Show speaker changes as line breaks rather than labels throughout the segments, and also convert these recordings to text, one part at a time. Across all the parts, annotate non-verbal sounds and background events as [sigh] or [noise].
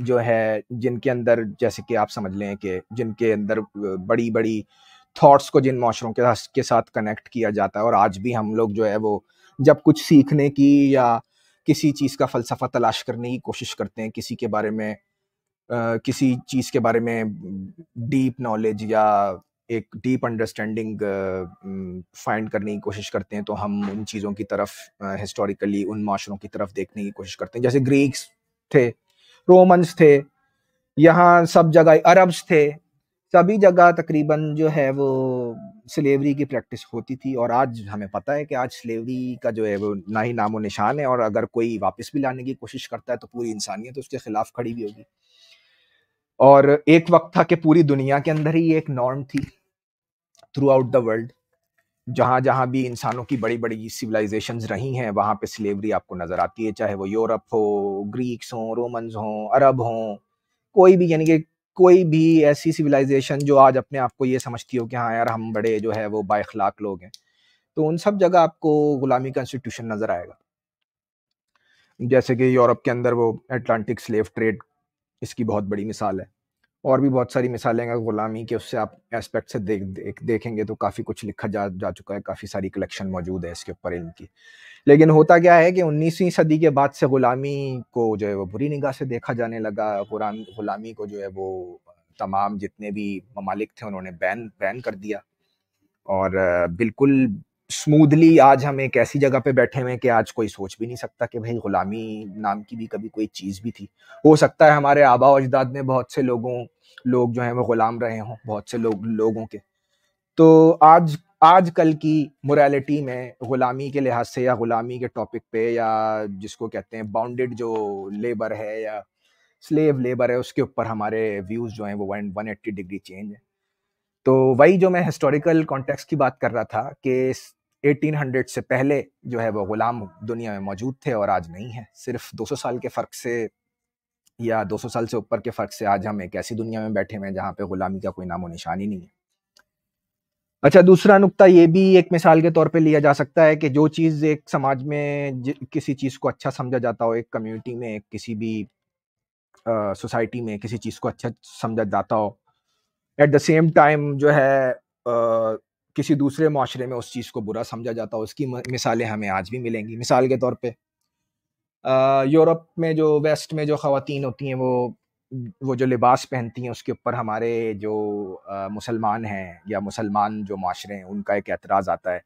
जो है जिनके अंदर जैसे कि आप समझ लें कि जिनके अंदर बड़ी बड़ी थॉट्स को जिन माशरों के साथ के साथ कनेक्ट किया जाता है और आज भी हम लोग जो है वो जब कुछ सीखने की या किसी चीज़ का फ़लसफ़ा तलाश करने की कोशिश करते हैं किसी के बारे में आ, किसी चीज़ के बारे में डीप नॉलेज या एक डीप अंडरस्टैंडिंग फाइंड करने की कोशिश करते हैं तो हम उन चीज़ों की तरफ हिस्टोरिकली उन माशरों की तरफ देखने की कोशिश करते हैं जैसे ग्रीक्स थे रोमन्स थे यहाँ सब जगह अरब्स थे सभी जगह तकरीबन जो है वो स्लेवरी की प्रैक्टिस होती थी और आज हमें पता है कि आज स्लेवरी का जो है वो ना ही नामो निशान है और अगर कोई वापस भी लाने की कोशिश करता है तो पूरी इंसानियत तो उसके खिलाफ खड़ी भी होगी और एक वक्त था कि पूरी दुनिया के अंदर ही एक नॉर्म थी थ्रू आउट द वर्ल्ड जहाँ जहाँ भी इंसानों की बड़ी बड़ी सिविलाइजेशन रही हैं वहाँ पे स्लेवरी आपको नज़र आती है चाहे वो यूरोप हो ग्रीक्स हों रोमन्स हों अरब हों कोई भी यानी कि कोई भी ऐसी सिविलाइजेशन जो आज अपने आप को ये समझती हो कि हाँ यार हम बड़े जो है वो बाखलाक लोग हैं तो उन सब जगह आपको गुलामी का इंस्टीट्यूशन नज़र आएगा जैसे कि यूरोप के अंदर वो एटलांटिक स्लेव ट्रेड इसकी बहुत बड़ी मिसाल है और भी बहुत सारी मिसालें हैं गुलामी के उससे आप एस्पेक्ट से देख, देख देखेंगे तो काफ़ी कुछ लिखा जा जा चुका है काफ़ी सारी कलेक्शन मौजूद है इसके ऊपर इनकी लेकिन होता क्या है कि 19वीं सदी के बाद से ग़ुलामी को जो है वो बुरी निगाह से देखा जाने लगा ग़ुलामी को जो है वो तमाम जितने भी ममालिक थे उन्होंने बैन बैन कर दिया और बिल्कुल स्मूदली आज हम एक ऐसी जगह पे बैठे हुए हैं कि आज कोई सोच भी नहीं सकता कि भाई ग़ुलामी नाम की भी कभी कोई चीज़ भी थी हो सकता है हमारे आबा अजदाद ने बहुत से लोगों लोग जो हैं वो ग़ुलाम रहे हों बहुत से लोग लोगों के तो आज आज कल की मोरालिटी में ग़ुलामी के लिहाज से या ग़ुलामी के टॉपिक पे या जिसको कहते हैं बाउंडेड जो लेबर है या स्लेव लेबर है उसके ऊपर हमारे व्यूज़ जो हैं वो one one eighty degree change है तो वही जो मैं हिस्टोरिकल कॉन्टेक्स्ट की बात कर रहा था कि 1800 से पहले जो है वो ग़ुलाम दुनिया में मौजूद थे और आज नहीं है सिर्फ 200 साल के फ़र्क से या 200 साल से ऊपर के फ़र्क से आज हम एक ऐसी दुनिया में बैठे हुए हैं जहां पे गुलामी का कोई नामो निशान ही नहीं है अच्छा दूसरा नुकता ये भी एक मिसाल के तौर पे लिया जा सकता है कि जो चीज़ एक समाज में किसी चीज़ को अच्छा समझा जाता हो एक कम्युनिटी में किसी भी सोसाइटी में किसी चीज़ को अच्छा समझा जाता हो एट द सेम टाइम जो है आ, किसी दूसरे माशरे में उस चीज़ को बुरा समझा जाता हो उसकी मिसालें हमें आज भी मिलेंगी मिसाल के तौर पर यूरोप में जो वेस्ट में जो खातन होती हैं वो वो जो लिबास पहनती हैं उसके ऊपर हमारे जो मुसलमान हैं या मुसलमान जो माशरे हैं उनका एक एतराज़ आता है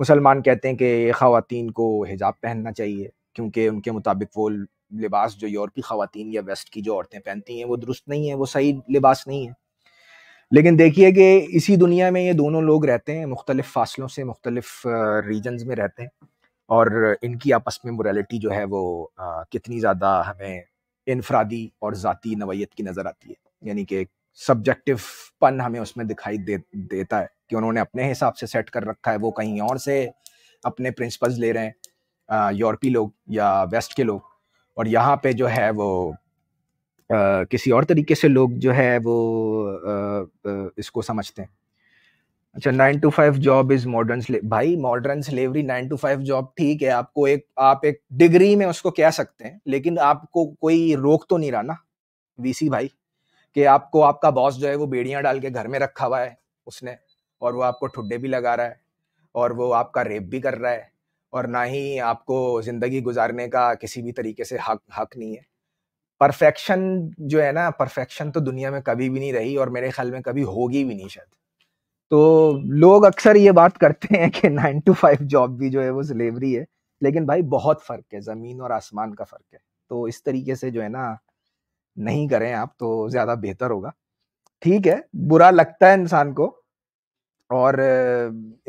मुसलमान कहते हैं कि खातन को हिजाब पहनना चाहिए क्योंकि उनके मुताबिक वो लिबास जो यूरोपी खातन या वेस्ट की जो औरतें पहनती हैं वो दुरुस्त नहीं है वो सही लिबास नहीं है लेकिन देखिए कि इसी दुनिया में ये दोनों लोग रहते हैं मुख्तलिफ़ फासलों से मुख्तलिफ़ रीजन्स में रहते हैं और इनकी आपस में मोरालिटी जो है वो आ, कितनी ज़्यादा हमें इनफरादी और ज़ाती नवायत की नज़र आती है यानी कि सब्जेक्टिव पन हमें उसमें दिखाई दे देता है कि उन्होंने अपने हिसाब से सेट कर रखा है वो कहीं और से अपने प्रिंसिपल्स ले रहे हैं यूरोपी लोग या वेस्ट के लोग और यहाँ पे जो है वो आ, किसी और तरीके से लोग जो है वो आ, आ, इसको समझते हैं अच्छा nine to five job is modern भाई modern slavery nine to five job ठीक है आपको एक आप एक डिग्री में उसको कह सकते हैं लेकिन आपको कोई रोक तो नहीं रहा ना वीसी भाई कि आपको आपका बॉस जो है वो बेड़ियां डाल के घर में रखा हुआ है उसने और वो आपको ठुड्डे भी लगा रहा है और वो आपका रेप भी कर रहा है और ना ही आपको ज़िंदगी गुजारने का किसी भी तरीके से हक हक नहीं है परफेक्शन जो है ना परफेक्शन तो दुनिया में कभी भी नहीं रही और मेरे ख्याल में कभी होगी भी नहीं शायद तो लोग अक्सर ये बात करते हैं कि नाइन टू फाइव जॉब भी जो है वो स्लेवरी है लेकिन भाई बहुत फ़र्क है ज़मीन और आसमान का फ़र्क है तो इस तरीके से जो है ना नहीं करें आप तो ज़्यादा बेहतर होगा ठीक है बुरा लगता है इंसान को और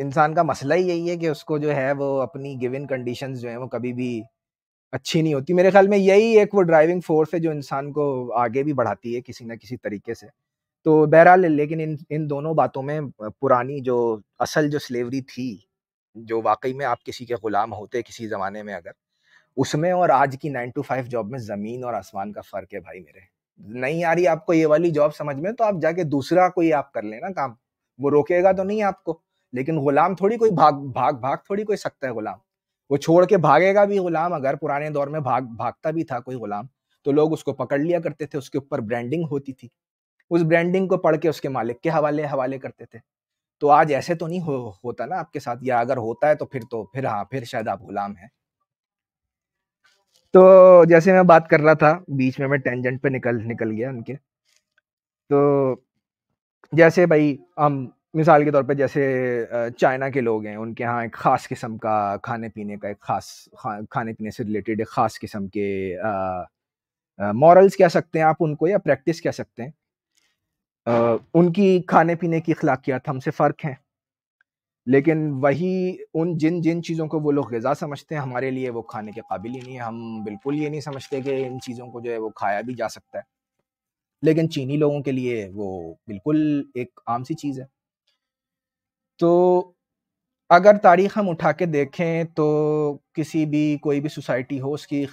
इंसान का मसला ही यही है कि उसको जो है वो अपनी गिवन कंडीशंस जो है वो कभी भी अच्छी नहीं होती मेरे ख्याल में यही एक वो ड्राइविंग फोर्स है जो इंसान को आगे भी बढ़ाती है किसी ना किसी तरीके से तो बहरहाल लेकिन इन इन दोनों बातों में पुरानी जो असल जो स्लेवरी थी जो वाकई में आप किसी के ग़ुलाम होते किसी ज़माने में अगर उसमें और आज की नाइन टू फाइव जॉब में ज़मीन और आसमान का फ़र्क है भाई मेरे नहीं आ रही आपको ये वाली जॉब समझ में तो आप जाके दूसरा कोई आप कर लेना काम वो रोकेगा तो नहीं आपको लेकिन गुलाम थोड़ी कोई भाग भाग भाग थोड़ी कोई सकता है गुलाम वो छोड़ के भागेगा भी गुलाम अगर पुराने दौर में भाग भागता भी था कोई गुलाम तो लोग उसको पकड़ लिया करते थे उसके ऊपर ब्रांडिंग होती थी उस ब्रांडिंग को पढ़ के उसके मालिक के हवाले हवाले करते थे तो आज ऐसे तो नहीं हो, होता ना आपके साथ या अगर होता है तो फिर तो फिर हाँ फिर शायद आप गुलाम हैं तो जैसे मैं बात कर रहा था बीच में मैं टेंजेंट पे निकल निकल गया उनके तो जैसे भाई हम मिसाल के तौर पे जैसे चाइना के लोग हैं उनके यहाँ एक ख़ास किस्म का खाने पीने का एक ख़ास खा, खाने पीने से रिलेटेड एक ख़ास किस्म के मॉरल्स कह सकते हैं आप उनको या प्रैक्टिस कह सकते हैं आ, उनकी खाने पीने की अखलाकियात हमसे फ़र्क हैं लेकिन वही उन जिन जिन चीज़ों को वो लोग गज़ा समझते हैं हमारे लिए वो खाने के काबिल ही नहीं है हम बिल्कुल ये नहीं समझते कि इन चीज़ों को जो है वो खाया भी जा सकता है लेकिन चीनी लोगों के लिए वो बिल्कुल एक आम सी चीज़ है तो अगर तारीख हम उठा के देखें तो किसी भी कोई भी सोसाइटी हो उसकी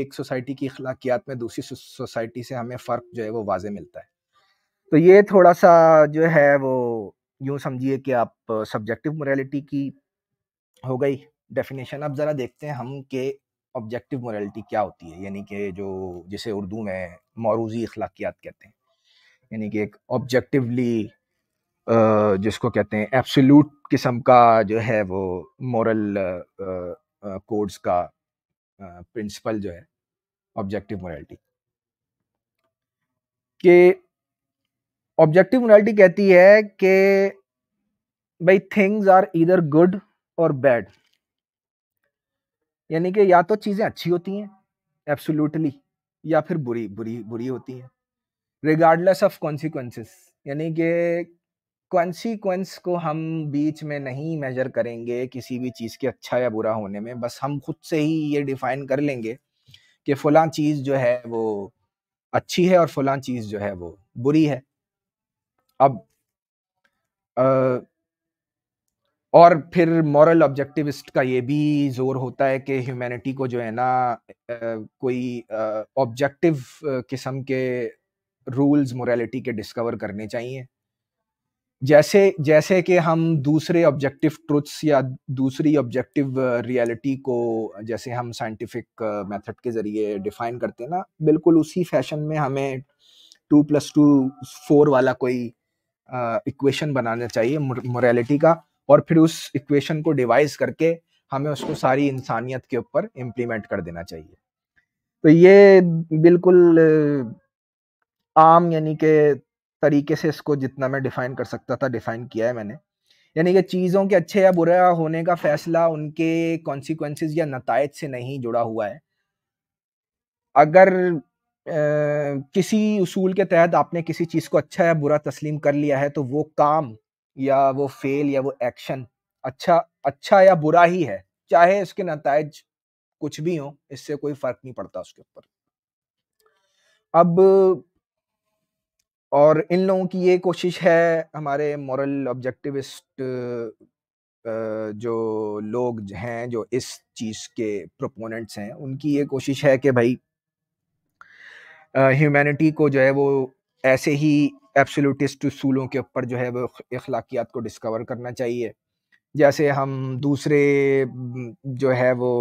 एक सोसाइटी की अखलाकियात में दूसरी सोसाइटी से हमें फ़र्क जो है वो वाजे मिलता है तो ये थोड़ा सा जो है वो यूँ समझिए कि आप सब्जेक्टिव मोरालिटी की हो गई डेफिनेशन अब ज़रा देखते हैं हम कि ऑब्जेक्टिव मोरालिटी क्या होती है यानी कि जो जिसे उर्दू में मौरूजी अखलाकियात कहते हैं यानी कि एक ऑब्जेक्टिवली जिसको कहते हैं एब्सोलूट किस्म का जो है वो मॉरल कोड्स का प्रिंसिपल जो है ऑब्जेक्टिव मोरालिटी के ऑब्जेक्टिव मोरालिटी कहती है कि भाई थिंग्स आर इधर गुड और बैड यानी कि या तो चीज़ें अच्छी होती हैं एब्सोल्युटली या फिर बुरी बुरी बुरी होती हैं रिगार्डलेस ऑफ कॉन्सिक्वेंसेस यानी कि कॉन्सिक्वेंस को हम बीच में नहीं मेजर करेंगे किसी भी चीज़ के अच्छा या बुरा होने में बस हम खुद से ही ये डिफाइन कर लेंगे कि फलां चीज़ जो है वो अच्छी है और फलां चीज़ जो है वो बुरी है अब आ, और फिर मॉरल ऑब्जेक्टिविस्ट का ये भी जोर होता है कि ह्यूमैनिटी को जो है ना कोई ऑब्जेक्टिव किस्म के रूल्स मोरालिटी के डिस्कवर करने चाहिए जैसे जैसे कि हम दूसरे ऑब्जेक्टिव ट्रुथ्स या दूसरी ऑब्जेक्टिव रियलिटी को जैसे हम साइंटिफिक मेथड के ज़रिए डिफाइन करते हैं ना बिल्कुल उसी फैशन में हमें टू प्लस टू फोर वाला कोई इक्वेशन बनाना चाहिए मोरालिटी का और फिर उस इक्वेशन को डिवाइस करके हमें उसको सारी इंसानियत के ऊपर इम्प्लीमेंट कर देना चाहिए तो ये बिल्कुल आम यानी के तरीके से इसको जितना मैं डिफाइन कर सकता था डिफाइन किया है मैंने यानी कि चीज़ों के अच्छे या बुरा होने का फैसला उनके कॉन्सिक्वेंसेस या नतज से नहीं जुड़ा हुआ है अगर किसी उसूल के तहत आपने किसी चीज़ को अच्छा या बुरा तस्लीम कर लिया है तो वो काम या वो फेल या वो एक्शन अच्छा अच्छा या बुरा ही है चाहे उसके नतज कुछ भी हो इससे कोई फर्क नहीं पड़ता उसके ऊपर अब और इन लोगों की ये कोशिश है हमारे मॉरल ऑब्जेक्टिविस्ट जो लोग हैं जो इस चीज़ के प्रोपोनेंट्स हैं उनकी ये कोशिश है कि भाई ह्यूमैनिटी को जो है वो ऐसे ही एब्सोलूटिस्ट उसूलों के ऊपर जो है वो अखलाकियात को डिस्कवर करना चाहिए जैसे हम दूसरे जो है वो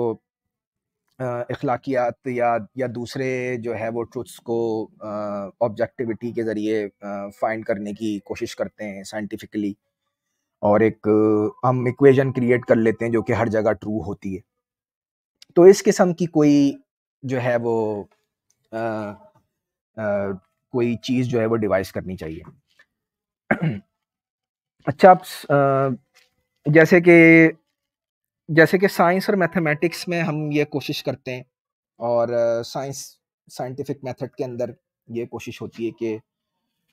अखलाकियात या या दूसरे जो है वो ट्रुथ्स को ऑब्जेक्टिविटी के ज़रिए फाइंड करने की कोशिश करते हैं साइंटिफिकली और एक हम इक्वेशन क्रिएट कर लेते हैं जो कि हर जगह ट्रू होती है तो इस किस्म की कोई जो है वो आ, कोई चीज़ जो है वो डिवाइस करनी चाहिए अच्छा आप जैसे कि जैसे कि साइंस और मैथमेटिक्स में हम ये कोशिश करते हैं और साइंस साइंटिफिक मेथड के अंदर ये कोशिश होती है कि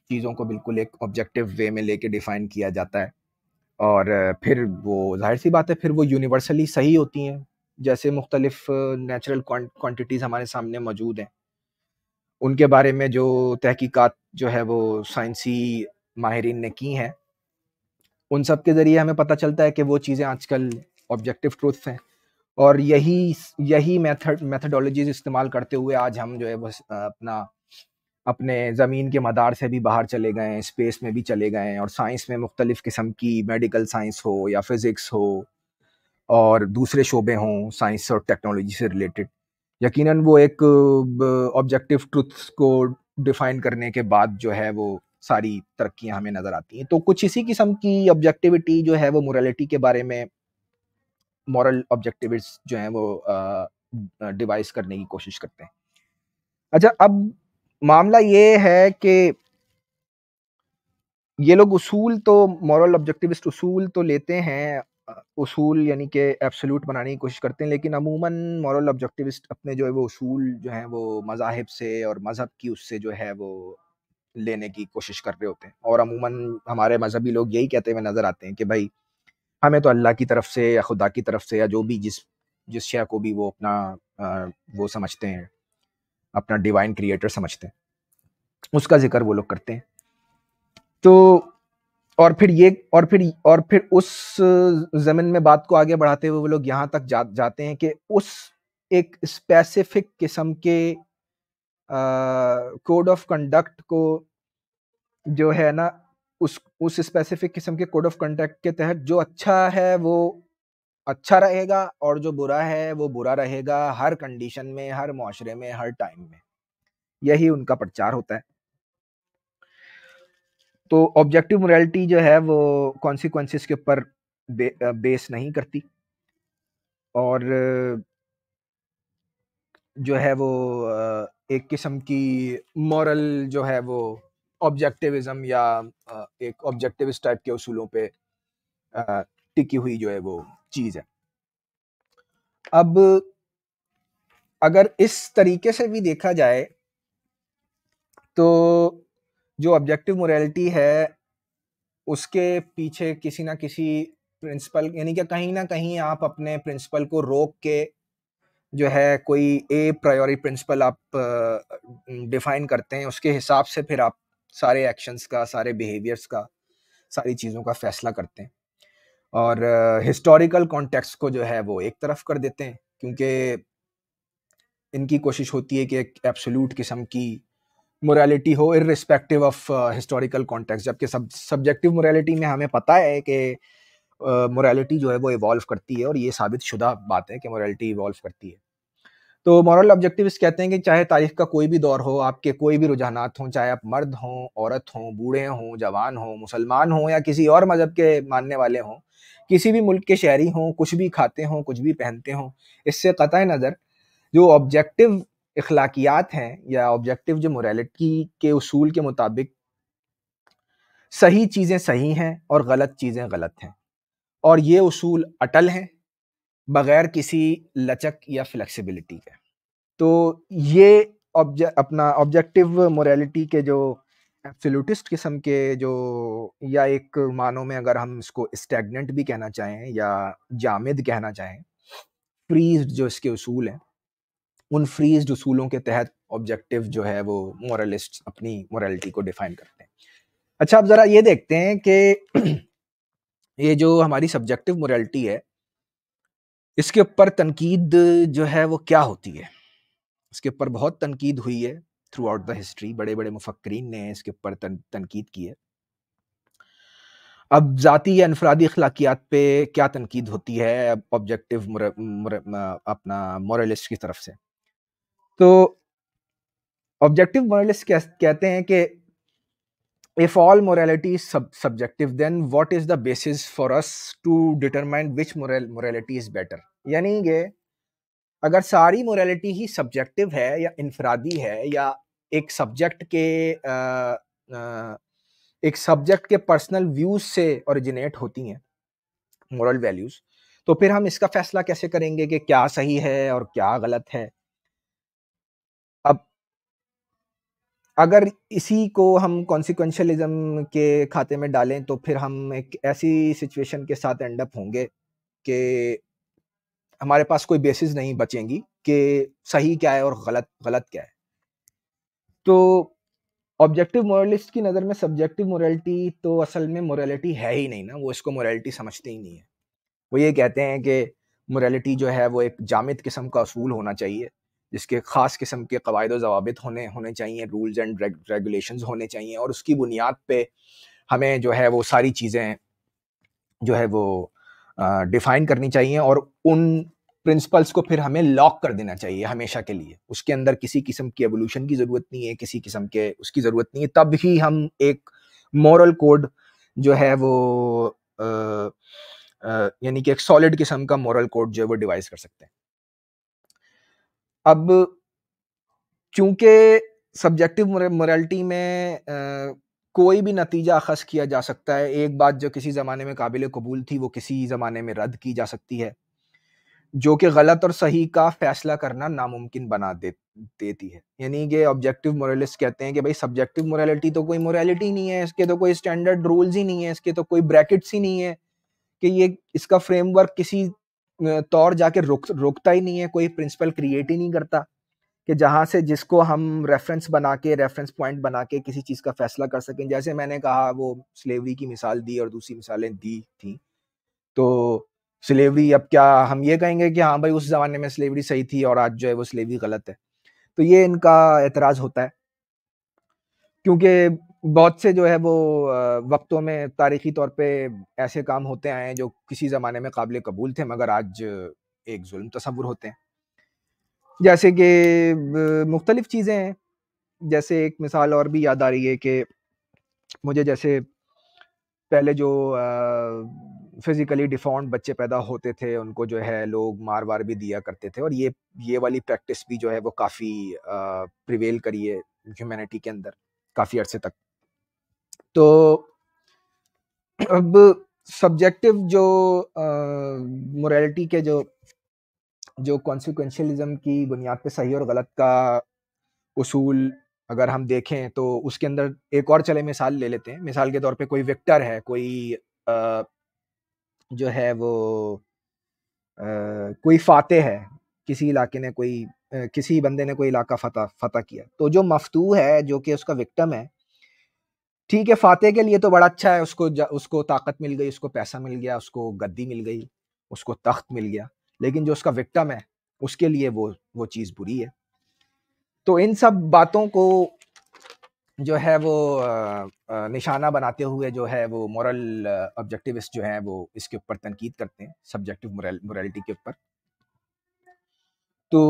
चीज़ों को बिल्कुल एक ऑब्जेक्टिव वे में लेके डिफ़ाइन किया जाता है और फिर वो जाहिर सी बात है फिर वो यूनिवर्सली सही होती हैं जैसे मुख्तलिफ नेचुरल क्वांटिटीज़ हमारे सामने मौजूद हैं उनके बारे में जो तहकीकात जो है वो साइंसी माहरीन ने की हैं उन सब के ज़रिए हमें पता चलता है कि वो चीज़ें आजकल ऑब्जेक्टिव ट्रूथ्स हैं और यही यही मेथड मेथडोलॉजीज इस्तेमाल करते हुए आज हम जो है बस अपना अपने ज़मीन के मदार से भी बाहर चले गए हैं स्पेस में भी चले गए हैं और साइंस में मुख्तलिफ़ किस्म की मेडिकल साइंस हो या फिज़िक्स हो और दूसरे शोबे हों साइंस और टेक्नोलॉजी से रिलेटेड यकीनन वो एक ऑब्जेक्टिव ट्रुथ्स को डिफाइन करने के बाद जो है वो सारी तरक्कियां हमें नज़र आती हैं तो कुछ इसी किस्म की ऑब्जेक्टिविटी जो है वो मोरलिटी के बारे में मॉरल ऑब्जेक्टिविट्स जो हैं वो डिवाइस करने की कोशिश करते हैं अच्छा अब मामला ये है कि ये लोग उसूल तो मॉरल ऑब्जेक्टिविस्ट उसूल तो लेते हैं उसूल यानी कि एब्सोल्यूट बनाने की कोशिश करते हैं लेकिन अमूमन मॉरल ऑब्जेक्टिविस्ट अपने जो है वो उसूल जो है वो मजाहब से और मज़हब की उससे जो है वो लेने की कोशिश कर रहे होते हैं और अमूमन हमारे मजहबी लोग यही कहते हुए नज़र आते हैं कि भाई हमें तो अल्लाह की तरफ से या खुदा की तरफ से या जो भी जिस जिस शय को भी वो अपना आ, वो समझते हैं अपना डिवाइन क्रिएटर समझते हैं उसका जिक्र वो लोग करते हैं तो और फिर ये और फिर और फिर उस जमीन में बात को आगे बढ़ाते हुए वो लोग यहाँ तक जा, जाते हैं कि उस एक स्पेसिफिक किस्म के कोड ऑफ कंडक्ट को जो है ना उस उस स्पेसिफिक किस्म के कोड ऑफ कंडक्ट के तहत जो अच्छा है वो अच्छा रहेगा और जो बुरा है वो बुरा रहेगा हर कंडीशन में हर माशरे में हर टाइम में यही उनका प्रचार होता है तो ऑब्जेक्टिव मोरालिटी जो है वो कॉन्सिक्वेंसेस के ऊपर बे, बेस नहीं करती और जो है वो एक किस्म की मॉरल जो है वो ऑब्जेक्टिविज्म या एक ऑब्जेक्टिविस्ट टाइप के उसूलों पे टिकी हुई जो है वो चीज़ है अब अगर इस तरीके से भी देखा जाए तो जो ऑब्जेक्टिव मोरालिटी है उसके पीछे किसी ना किसी प्रिंसिपल यानी कि कहीं ना कहीं आप अपने प्रिंसिपल को रोक के जो है कोई ए प्रायोरी प्रिंसिपल आप डिफाइन करते हैं उसके हिसाब से फिर आप सारे एक्शंस का सारे बिहेवियर्स का सारी चीज़ों का फैसला करते हैं और हिस्टोरिकल uh, कॉन्टेक्स्ट को जो है वो एक तरफ कर देते हैं क्योंकि इनकी कोशिश होती है कि एक एब्सोल्यूट किस्म की मोरालिटी हो इरिस्पेक्टिव ऑफ हिस्टोरिकल कॉन्टेक्स्ट जबकि सब सब्जेक्टिव मोरालिटी में हमें पता है कि मोरालिटी uh, जो है वो इवॉल्व करती है और ये साबित शुदा बात है कि मोरालिटी इवॉल्व करती है तो मॉरल ऑब्जेक्टिव कहते हैं कि चाहे तारीख का कोई भी दौर हो आपके कोई भी रुझाना हों चाहे आप मर्द हों औरत हों बूढ़े हों जवान हों मुसलमान हों या किसी और मज़हब के मानने वाले हों किसी भी मुल्क के शहरी हों कुछ भी खाते हों कुछ भी पहनते हों इससे कतः नज़र जो ऑब्जेक्टिव अखलाकियात हैं या ऑब्जेक्टिव जो मोरालिटी के असूल के मुताबिक सही चीज़ें सही हैं और गलत चीज़ें गलत हैं और ये उसूल अटल हैं बग़ैर किसी लचक या फ्लेक्सिबिलिटी के तो ये ऑब्जे अपना ऑब्जेक्टिव मोरालिटी के जो एब्सोल्यूटिस्ट किस्म के जो या एक मानों में अगर हम इसको स्टेगनेंट भी कहना चाहें या जामिद कहना चाहें फ्रीज जो इसके उसूल हैं उन फ्रीज उसूलों के तहत ऑब्जेक्टिव जो है वो मॉरलिस्ट अपनी मॉरलिटी को डिफाइन करते हैं अच्छा आप ज़रा ये देखते हैं कि [clears throat] ये जो हमारी सब्जेक्टिव मोरलिटी है इसके ऊपर तनकीद जो है वो क्या होती है इसके ऊपर बहुत तनकीद हुई है थ्रू आउट द हिस्ट्री बड़े बड़े मुफक्रीन ने इसके ऊपर तन, तनकीद की है अब ज़ाती या इनफरादी अखलाकियात पे क्या तनकीद होती है ऑब्जेक्टिव अपना मॉरलिस्ट की तरफ से तो ऑब्जेक्टिव मॉरलिस्ट कहते हैं कि if all morality subjective then what is the basis for us to determine which moral morality is better यानी कि अगर सारी मोरलिटी ही सब्जेक्टिव है या इनफरादी है या एक सब्जेक्ट के आ, आ, एक सब्जेक्ट के पर्सनल व्यूज से ओरिजिनेट होती हैं मॉरल वैल्यूज तो फिर हम इसका फैसला कैसे करेंगे कि क्या सही है और क्या गलत है अगर इसी को हम कॉन्सिक्वेंशलिज्म के खाते में डालें तो फिर हम एक ऐसी सिचुएशन के साथ एंड अप होंगे कि हमारे पास कोई बेसिस नहीं बचेंगी कि सही क्या है और गलत गलत क्या है तो ऑब्जेक्टिव मोरलिस्ट की नज़र में सब्जेक्टिव मोरलिटी तो असल में मोरलिटी है ही नहीं ना वो इसको मोरलिटी समझते ही नहीं है वो ये कहते हैं कि मोरलिटी जो है वो एक जामित किस्म का असूल होना चाहिए जिसके ख़ास किस्म के कवायद जवाब होने होने चाहिए रूल्स एंड रेगुलेशंस होने चाहिए और उसकी बुनियाद पे हमें जो है वो सारी चीज़ें जो है वो डिफ़ाइन करनी चाहिए और उन प्रिंसिपल्स को फिर हमें लॉक कर देना चाहिए हमेशा के लिए उसके अंदर किसी किस्म की एवोल्यूशन की ज़रूरत नहीं है किसी किस्म के उसकी ज़रूरत नहीं है तब ही हम एक मॉरल कोड जो है वो यानी कि एक सॉलिड किस्म का मॉरल कोड जो है वो डिवाइस कर सकते हैं अब चूंकि सब्जेक्टिव मोरलिटी में आ, कोई भी नतीजा अखज किया जा सकता है एक बात जो किसी ज़माने में काबिल कबूल थी वो किसी ज़माने में रद्द की जा सकती है जो कि गलत और सही का फैसला करना नामुमकिन बना दे देती है यानी कि ऑब्जेक्टिव मोरलिस्ट कहते हैं कि भाई सब्जेक्टिव मोरलिटी तो कोई मोरलिटी नहीं है इसके तो कोई स्टैंडर्ड रूल्स ही नहीं है इसके तो कोई ब्रैकेट्स ही नहीं है कि ये इसका फ्रेमवर्क किसी तौर जाके रोक रोकता ही नहीं है कोई प्रिंसिपल क्रिएट ही नहीं करता कि जहाँ से जिसको हम रेफरेंस बना के रेफरेंस पॉइंट बना के किसी चीज़ का फैसला कर सकें जैसे मैंने कहा वो स्लेवरी की मिसाल दी और दूसरी मिसालें दी थी तो स्लेवरी अब क्या हम ये कहेंगे कि हाँ भाई उस ज़माने में स्लेवरी सही थी और आज जो है वो स्लेवरी गलत है तो ये इनका एतराज़ होता है क्योंकि बहुत से जो है वो वक्तों में तारीखी तौर पे ऐसे काम होते आए हैं जो किसी ज़माने में काबिल कबूल थे मगर आज एक जुल्म तस्वुर होते हैं जैसे कि मुख्तलिफ़ चीज़ें हैं जैसे एक मिसाल और भी याद आ रही है कि मुझे जैसे पहले जो फिज़िकली डिफॉन्ट बच्चे पैदा होते थे उनको जो है लोग मार वार भी दिया करते थे और ये ये वाली प्रैक्टिस भी जो है वो काफ़ी प्रिवेल करी है ह्यूमैनिटी के अंदर काफ़ी अर्से तक तो अब सब्जेक्टिव जो मोरालिटी के जो जो कॉन्सिक्वेंशलिज्म की बुनियाद पे सही और गलत का उसूल अगर हम देखें तो उसके अंदर एक और चले मिसाल ले लेते हैं मिसाल के तौर पे कोई विक्टर है कोई आ, जो है वो आ, कोई फाते है किसी इलाके ने कोई किसी बंदे ने कोई इलाका फतह फतह किया तो जो मफतू है जो कि उसका विक्टम है ठीक है फातेह के लिए तो बड़ा अच्छा है उसको उसको ताकत मिल गई उसको पैसा मिल गया उसको गद्दी मिल गई उसको तख्त मिल गया लेकिन जो उसका विक्टम है उसके लिए वो वो चीज़ बुरी है तो इन सब बातों को जो है वो निशाना बनाते हुए जो है वो मॉरल ऑब्जेक्टिविस्ट जो हैं वो इसके ऊपर तनकीद करते हैं सब्जेक्टिव मोरलिटी के ऊपर तो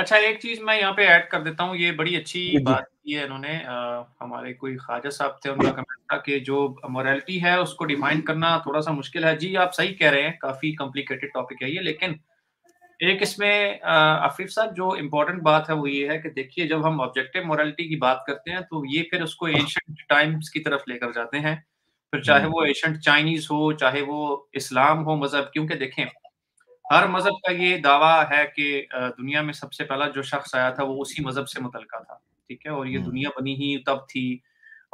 अच्छा एक चीज मैं यहाँ पे ऐड कर देता हूँ ये बड़ी अच्छी बात की है इन्होंने हमारे कोई ख्वाजा साहब थे उनका कमेंट था कि जो मोरालिटी है उसको डिफाइन करना थोड़ा सा मुश्किल है जी आप सही कह रहे हैं काफी कॉम्प्लिकेटेड टॉपिक है ये लेकिन एक इसमें आफिफ साहब जो इम्पोर्टेंट बात है वो ये है कि देखिए जब हम ऑब्जेक्टिव मॉरलिटी की बात करते हैं तो ये फिर उसको एशियंट टाइम्स की तरफ लेकर जाते हैं फिर चाहे वो एशियंट चाइनीज हो चाहे वो इस्लाम हो मजहब क्योंकि देखें हर मजहब का ये दावा है कि दुनिया में सबसे पहला जो शख्स आया था वो उसी मजहब से मुतल था ठीक है और ये हम्म। दुनिया बनी ही तब थी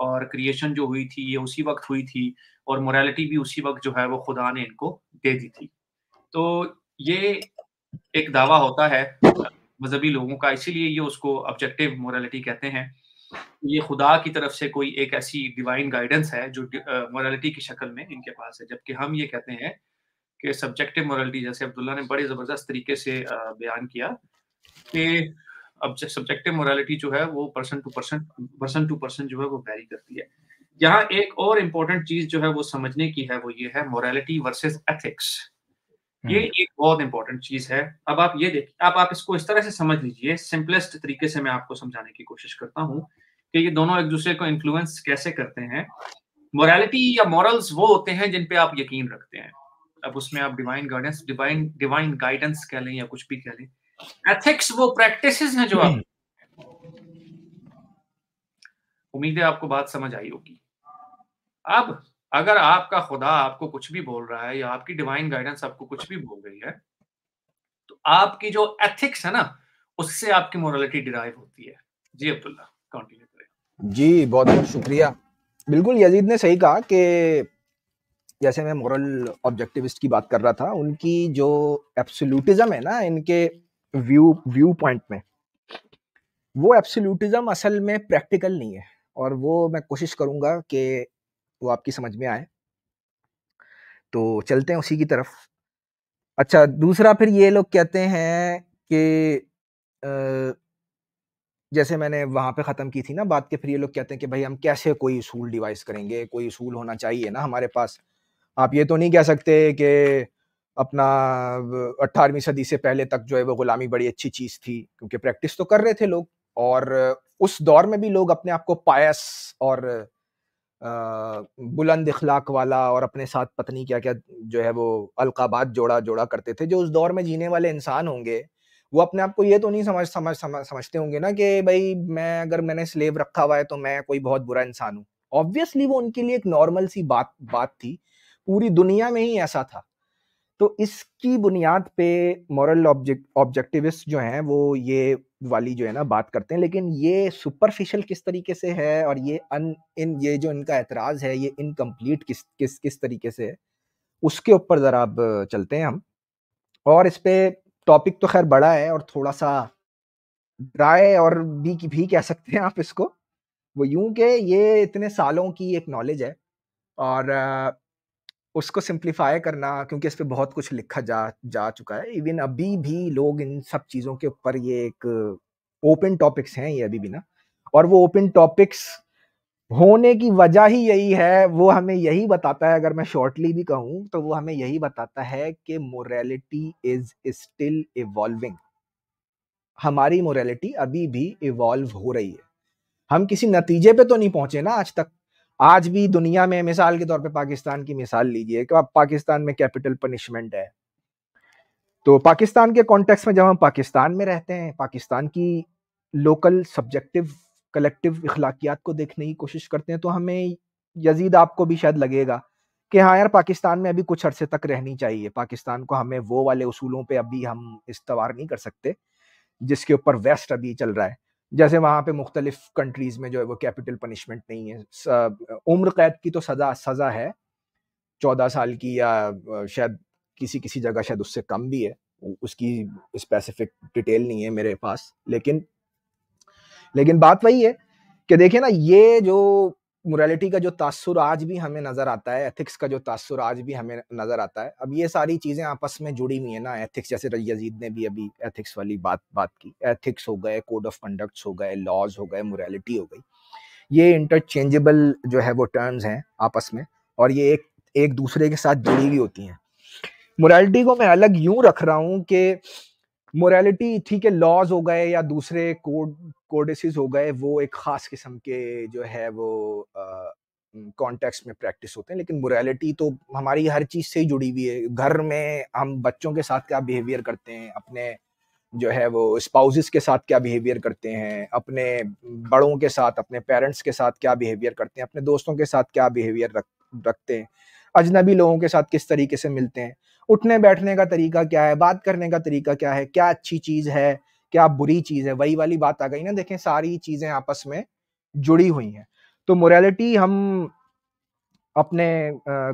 और क्रिएशन जो हुई थी ये उसी वक्त हुई थी और मोरालिटी भी उसी वक्त जो है वो खुदा ने इनको दे दी थी तो ये एक दावा होता है मजहबी लोगों का इसीलिए ये उसको ऑब्जेक्टिव मोरालिटी कहते हैं ये खुदा की तरफ से कोई एक ऐसी डिवाइन गाइडेंस है जो मोरालिटी की शक्ल में इनके पास है जबकि हम ये कहते हैं कि सब्जेक्टिव मोरलिटी जैसे अब्दुल्ला ने बड़े ज़बरदस्त तरीके से बयान किया कि अब सब्जेक्टिव मॉरलिटी जो है वो person to person person to person जो है वो वेरी करती है यहाँ एक और इम्पोर्टेंट चीज़ जो है वो समझने की है वो ये है मोरालिटी वर्सेज एथिक्स ये एक बहुत इंपॉर्टेंट चीज है अब आप ये देखिए अब आप इसको इस तरह से समझ लीजिए सिंपलेस्ट तरीके से मैं आपको समझाने की कोशिश करता हूँ कि ये दोनों एक दूसरे को इन्फ्लुएंस कैसे करते हैं मोरालिटी या मॉरल्स वो होते हैं जिन पे आप यकीन रखते हैं अब उसमें आप divine guidance divine divine guidance कह लें या कुछ भी कह लें एथिक्स वो प्रैक्टिस हैं जो आप उम्मीद है आपको बात समझ आई होगी अब अगर आपका खुदा आपको कुछ भी बोल रहा है या आपकी डिवाइन गाइडेंस आपको कुछ भी बोल रही है तो आपकी जो एथिक्स है ना उससे आपकी मोरालिटी डिराइव होती है जी अब्दुल्ला कंटिन्यू करें
जी बहुत बहुत शुक्रिया बिल्कुल यजीद ने सही कहा कि जैसे मैं मॉरल ऑब्जेक्टिविस्ट की बात कर रहा था उनकी जो एब्सोल्यूटिज्म है ना इनके व्यू व्यू पॉइंट में वो एब्सोल्यूटिज्म असल में प्रैक्टिकल नहीं है और वो मैं कोशिश करूंगा कि वो आपकी समझ में आए तो चलते हैं उसी की तरफ अच्छा दूसरा फिर ये लोग कहते हैं कि जैसे मैंने वहाँ पे ख़त्म की थी ना बात के फिर ये लोग कहते हैं कि भाई हम कैसे कोई असूल डिवाइस करेंगे कोई असूल होना चाहिए ना हमारे पास आप ये तो नहीं कह सकते कि अपना अट्ठारहवीं सदी से पहले तक जो है वो गुलामी बड़ी अच्छी चीज़ थी क्योंकि प्रैक्टिस तो कर रहे थे लोग और उस दौर में भी लोग अपने आप को पायस और बुलंद इखलाक वाला और अपने साथ पत्नी क्या क्या जो है वो अलकाबाद जोड़ा जोड़ा करते थे जो उस दौर में जीने वाले इंसान होंगे वो अपने आप को ये तो नहीं समझ समझ समझ समझते होंगे ना कि भाई मैं अगर मैंने स्लेव रखा हुआ है तो मैं कोई बहुत बुरा इंसान हूँ ऑब्वियसली वो उनके लिए एक नॉर्मल सी बात बात थी पूरी दुनिया में ही ऐसा था तो इसकी बुनियाद पे मॉरल ऑब्जेक्ट ऑब्जेक्टिविस्ट जो हैं वो ये वाली जो है ना बात करते हैं लेकिन ये सुपरफिशियल किस तरीके से है और ये अन इन ये जो इनका एतराज़ है ये इनकम्प्लीट किस किस किस तरीके से है उसके ऊपर ज़रा अब चलते हैं हम और इस पर टॉपिक तो खैर बड़ा है और थोड़ा सा ड्राई और भी भी कह सकते हैं आप इसको वो यूं के ये इतने सालों की एक नॉलेज है और उसको सिंप्लीफाई करना क्योंकि इस पर बहुत कुछ लिखा जा जा चुका है इवन अभी भी लोग इन सब चीज़ों के ऊपर ये एक ओपन टॉपिक्स हैं ये अभी भी ना और वो ओपन टॉपिक्स होने की वजह ही यही है वो हमें यही बताता है अगर मैं शॉर्टली भी कहूँ तो वो हमें यही बताता है कि मोरेलिटी इज स्टिल इवॉल्विंग हमारी मोरेलिटी अभी भी इवॉल्व हो रही है हम किसी नतीजे पे तो नहीं पहुंचे ना आज तक आज भी दुनिया में मिसाल के तौर पे पाकिस्तान की मिसाल लीजिए कि आप पाकिस्तान में कैपिटल पनिशमेंट है तो पाकिस्तान के कॉन्टेक्स्ट में जब हम पाकिस्तान में रहते हैं पाकिस्तान की लोकल सब्जेक्टिव कलेक्टिव अखलाकियात को देखने की कोशिश करते हैं तो हमें यजीद आपको भी शायद लगेगा कि हाँ यार पाकिस्तान में अभी कुछ अरसे तक रहनी चाहिए पाकिस्तान को हमें वो वाले उसूलों पे अभी हम इस्तवार नहीं कर सकते जिसके ऊपर वेस्ट अभी चल रहा है जैसे वहाँ पे मुख्तलिफ कंट्रीज़ में जो है वो कैपिटल पनिशमेंट नहीं है उम्र कैद की तो सज़ा सज़ा है चौदह साल की या शायद किसी किसी जगह शायद उससे कम भी है उसकी स्पेसिफिक डिटेल नहीं है मेरे पास लेकिन लेकिन बात वही है कि देखिए ना ये जो मोरालिटी का जो तासुर आज भी हमें नज़र आता है एथिक्स का जो तासुर आज भी हमें नज़र आता है अब ये सारी चीज़ें आपस में जुड़ी हुई हैं ना एथिक्स जैसे यजीद ने भी अभी एथिक्स वाली बात बात की एथिक्स हो गए कोड ऑफ कंडक्ट्स हो गए लॉज हो गए मोरालिटी हो गई ये इंटरचेंजेबल जो है वो टर्म्स हैं आपस में और ये एक एक दूसरे के साथ जुड़ी हुई होती हैं मोरालिटी को मैं अलग यूँ रख रहा हूँ कि मोरालिटी ठीक है लॉज हो गए या दूसरे कोड कोडिस हो गए वो एक ख़ास किस्म के जो है वो कॉन्टेक्स में प्रैक्टिस होते हैं लेकिन मोरालिटी तो हमारी हर चीज़ से ही जुड़ी हुई है घर में हम बच्चों के साथ क्या बिहेवियर करते हैं अपने जो है वो स्पाउजेस के साथ क्या बिहेवियर करते हैं अपने बड़ों के साथ अपने पेरेंट्स के साथ क्या बिहेवियर करते हैं अपने दोस्तों के साथ क्या बिहेवियर रख रखते हैं अजनबी लोगों के साथ किस तरीके से मिलते हैं उठने बैठने का तरीका क्या है बात करने का तरीका क्या है क्या अच्छी चीज है क्या बुरी चीज है वही वाली बात आ गई ना देखें सारी चीजें आपस में जुड़ी हुई हैं तो मोरालिटी हम अपने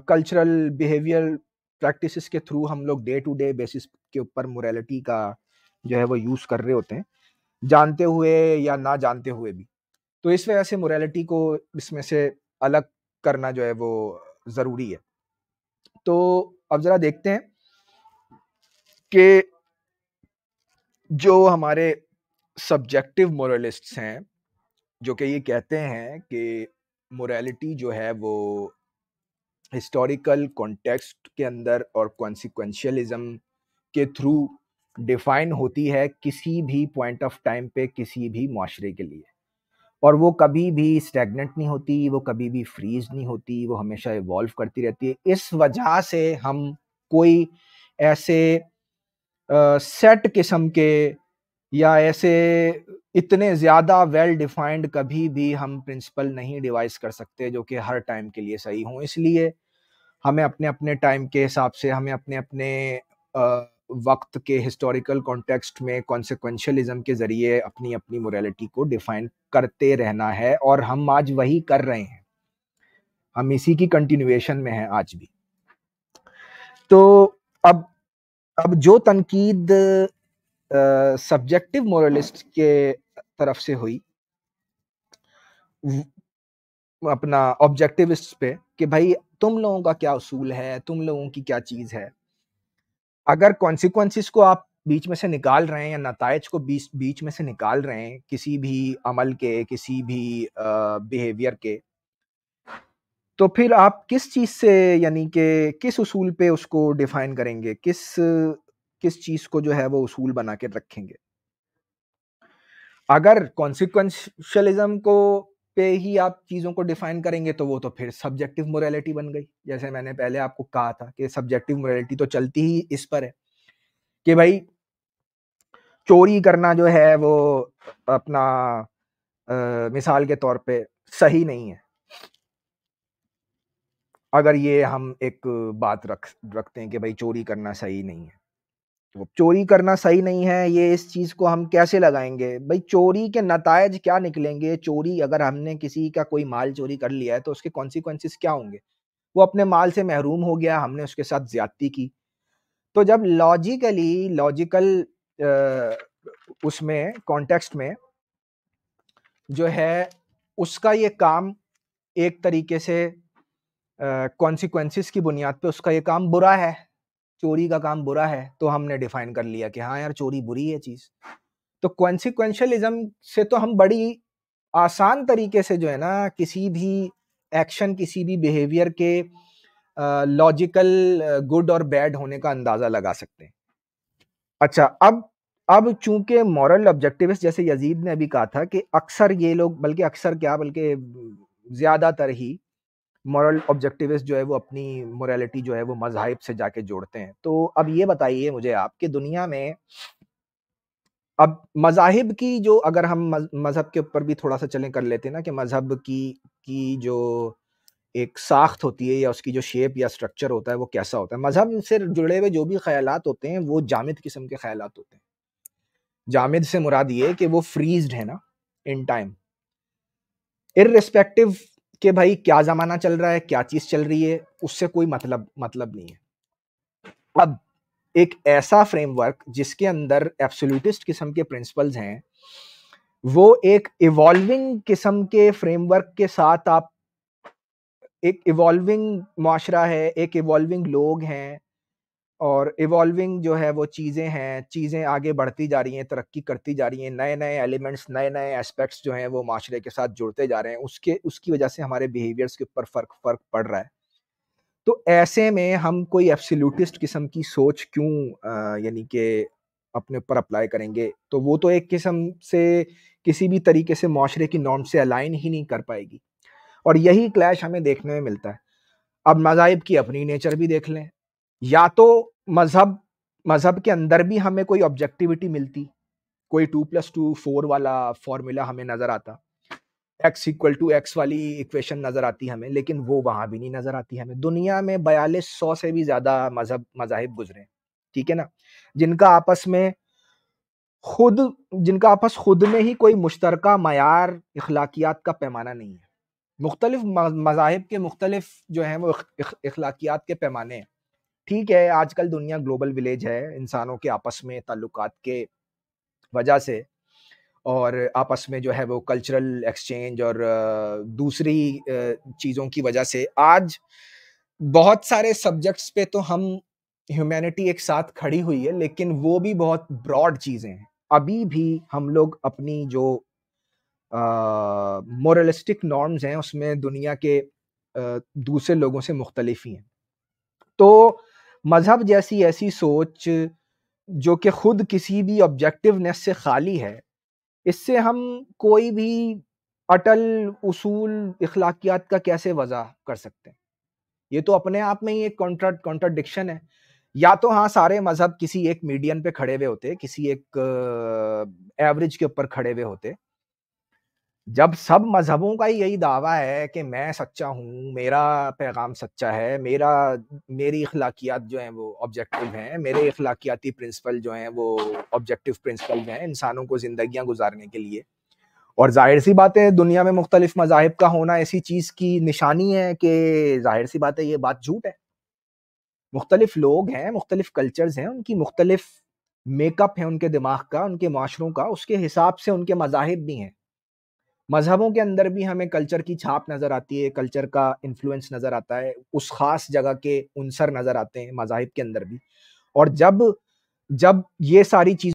कल्चरल बिहेवियर प्रैक्टिसेस के थ्रू हम लोग डे टू डे बेसिस के ऊपर मोरालिटी का जो है वो यूज़ कर रहे होते हैं जानते हुए या ना जानते हुए भी तो इस वजह से मोरालिटी को इसमें से अलग करना जो है वो ज़रूरी है तो अब जरा देखते हैं कि जो हमारे सब्जेक्टिव मोरलिस्ट हैं जो कि ये कहते हैं कि मोरालिटी जो है वो हिस्टोरिकल कॉन्टेक्स्ट के अंदर और कॉन्सिक्वेंशलिज्म के थ्रू डिफाइन होती है किसी भी पॉइंट ऑफ टाइम पे किसी भी माशरे के लिए और वो कभी भी स्टेगनेंट नहीं होती वो कभी भी फ्रीज नहीं होती वो हमेशा इवॉल्व करती रहती है इस वजह से हम कोई ऐसे सेट किस्म के या ऐसे इतने ज़्यादा वेल डिफाइंड कभी भी हम प्रिंसिपल नहीं डिवाइस कर सकते जो कि हर टाइम के लिए सही हों इसलिए हमें अपने अपने टाइम के हिसाब से हमें अपने अपने वक्त के हिस्टोरिकल कॉन्टेक्स्ट में कॉन्सिक्वेंशलिज्म के ज़रिए अपनी अपनी मोरालिटी को डिफाइन करते रहना है और हम आज वही कर रहे हैं हम इसी की कंटिन्यूएशन में हैं आज भी तो अब अब जो तनकीद सब्जेक्टिव मोरलिस्ट के तरफ से हुई अपना ऑब्जेक्टिविस्ट पे कि भाई तुम लोगों का क्या उसूल है तुम लोगों की क्या चीज़ है अगर कॉन्सिक्वेंसिस को आप बीच में से निकाल रहे हैं या नतज को बीच बीच में से निकाल रहे हैं किसी भी अमल के किसी भी बिहेवियर के तो फिर आप किस चीज़ से यानी कि किस उसूल पे उसको डिफाइन करेंगे किस किस चीज़ को जो है वो उसूल बना के रखेंगे अगर कॉन्सिक्वेंशलिज्म को पे ही आप चीज़ों को डिफाइन करेंगे तो वो तो फिर सब्जेक्टिव मोरालिटी बन गई जैसे मैंने पहले आपको कहा था कि सब्जेक्टिव मोरालिटी तो चलती ही इस पर है कि भाई चोरी करना जो है वो अपना आ, मिसाल के तौर पे सही नहीं है अगर ये हम एक बात रख रखते हैं कि भाई चोरी करना सही नहीं है तो चोरी करना सही नहीं है ये इस चीज़ को हम कैसे लगाएंगे भाई चोरी के नतज क्या निकलेंगे चोरी अगर हमने किसी का कोई माल चोरी कर लिया है तो उसके कॉन्सिक्वेंसेस क्या होंगे वो अपने माल से महरूम हो गया हमने उसके साथ ज्यादती की तो जब लॉजिकली लॉजिकल उसमें कॉन्टेक्स्ट में जो है उसका ये काम एक तरीके से कॉन्सिक्वेंसिस की बुनियाद पे उसका ये काम बुरा है चोरी का काम बुरा है तो हमने डिफाइन कर लिया कि हाँ यार चोरी बुरी है चीज़ तो कॉन्सिक्वेंशलिज्म से तो हम बड़ी आसान तरीके से जो है ना किसी भी एक्शन किसी भी बिहेवियर के लॉजिकल गुड और बैड होने का अंदाज़ा लगा सकते हैं अच्छा अब अब चूंकि मॉरल ऑब्जेक्टिव जैसे यजीद ने अभी कहा था कि अक्सर ये लोग बल्कि अक्सर क्या बल्कि ज़्यादातर ही मॉरल ऑब्जेक्टिविस्ट जो है वो अपनी मोरालिटी जो है वो मजाहब से जाके जोड़ते हैं तो अब ये बताइए मुझे आप कि दुनिया में अब मजाहब की जो अगर हम मज़हब के ऊपर भी थोड़ा सा चलें कर लेते हैं ना कि मज़हब की की जो एक साख्त होती है या उसकी जो शेप या स्ट्रक्चर होता है वो कैसा होता है मजहब से जुड़े हुए जो भी ख्याल होते हैं वो जामिद किस्म के ख्याल होते हैं जामिद से मुराद ये कि वो फ्रीज है ना इन टाइम इरेस्पेक्टिव के भाई क्या ज़माना चल रहा है क्या चीज़ चल रही है उससे कोई मतलब मतलब नहीं है अब एक ऐसा फ्रेमवर्क जिसके अंदर एब्सोल्यूटिस्ट किस्म के प्रिंसिपल्स हैं वो एक इवॉल्विंग किस्म के फ्रेमवर्क के साथ आप एक इवॉल्विंग माशरा है एक इवॉल्विंग लोग हैं और इवॉल्विंग जो है वो चीज़ें हैं चीज़ें आगे बढ़ती जा रही हैं तरक्की करती जा रही हैं नए नए एलिमेंट्स नए नए एस्पेक्ट्स जो हैं वो माशरे के साथ जुड़ते जा रहे हैं उसके उसकी वजह से हमारे बिहेवियर्स के ऊपर फ़र्क फ़र्क पड़ रहा है तो ऐसे में हम कोई एब्सोल्यूटिस्ट किस्म की सोच क्यों यानी कि अपने ऊपर अप्लाई करेंगे तो वो तो एक किस्म से किसी भी तरीके से माशरे की नॉर्म से अलाइन ही नहीं कर पाएगी और यही क्लैश हमें देखने में मिलता है अब मजाहब की अपनी नेचर भी देख लें या तो मज़हब मज़हब के अंदर भी हमें कोई ऑब्जेक्टिविटी मिलती कोई टू प्लस टू फोर वाला फॉर्मूला हमें नज़र आता एक्स इक्वल टू एक्स वाली इक्वेशन नज़र आती हमें लेकिन वो वहाँ भी नहीं नज़र आती हमें दुनिया में बयालीस सौ से भी ज़्यादा मज़हब मज़ाहब गुजरे ठीक है ना जिनका आपस में खुद जिनका आपस खुद में ही कोई मुश्तरका मैार इखलाकियात का पैमाना नहीं है मुख्तलिफ मजाहब के मुख्तलिफ जो हैं वो अखलाकियात के पैमाने हैं ठीक है आजकल दुनिया ग्लोबल विलेज है इंसानों के आपस में ताल्लुक के वजह से और आपस में जो है वो कल्चरल एक्सचेंज और दूसरी चीज़ों की वजह से आज बहुत सारे सब्जेक्ट्स पे तो हम ह्यूमैनिटी एक साथ खड़ी हुई है लेकिन वो भी बहुत ब्रॉड चीज़ें हैं अभी भी हम लोग अपनी जो मोरलिस्टिक नॉर्म्स हैं उसमें दुनिया के आ, दूसरे लोगों से मुख्तलिफ ही हैं तो मज़हब जैसी ऐसी सोच जो कि ख़ुद किसी भी ऑब्जेक्टिवनेस से खाली है इससे हम कोई भी अटल उसूल अखलाकियात का कैसे वजह कर सकते हैं ये तो अपने आप में ही एक कॉन्ट्रा कॉन्ट्राडिक्शन है या तो हाँ सारे मज़हब किसी एक मीडियन पे खड़े हुए होते किसी एक एवरेज के ऊपर खड़े हुए होते जब सब मजहबों का ही यही दावा है कि मैं सच्चा हूँ मेरा पैगाम सच्चा है मेरा मेरी अखलाकियात जो हैं वो ऑब्जेक्टिव हैं मेरे अखलाकियाती प्रिंसिपल जो हैं वो ऑब्जेक्टिव प्रिंसिपल हैं इंसानों को ज़िंदियाँ गुजारने के लिए और जाहिर सी बात है दुनिया में मुख्तलिफ मजाहब का होना ऐसी चीज़ की निशानी है कि जाहिर सी बात है ये बात झूठ है मुख्तलिफ लोग हैं मुख्तलिफ कल्चर्स हैं उनकी मुख्तलिफ मेकअप है उनके दिमाग का उनके माशरों का उसके हिसाब से उनके मजाहब भी हैं मजहबों के अंदर भी हमें कल्चर की छाप नज़र आती है कल्चर का इन्फ्लुएंस नज़र आता है उस ख़ास जगह के उनसर नज़र आते हैं मजाहब के अंदर भी और जब जब ये सारी चीज़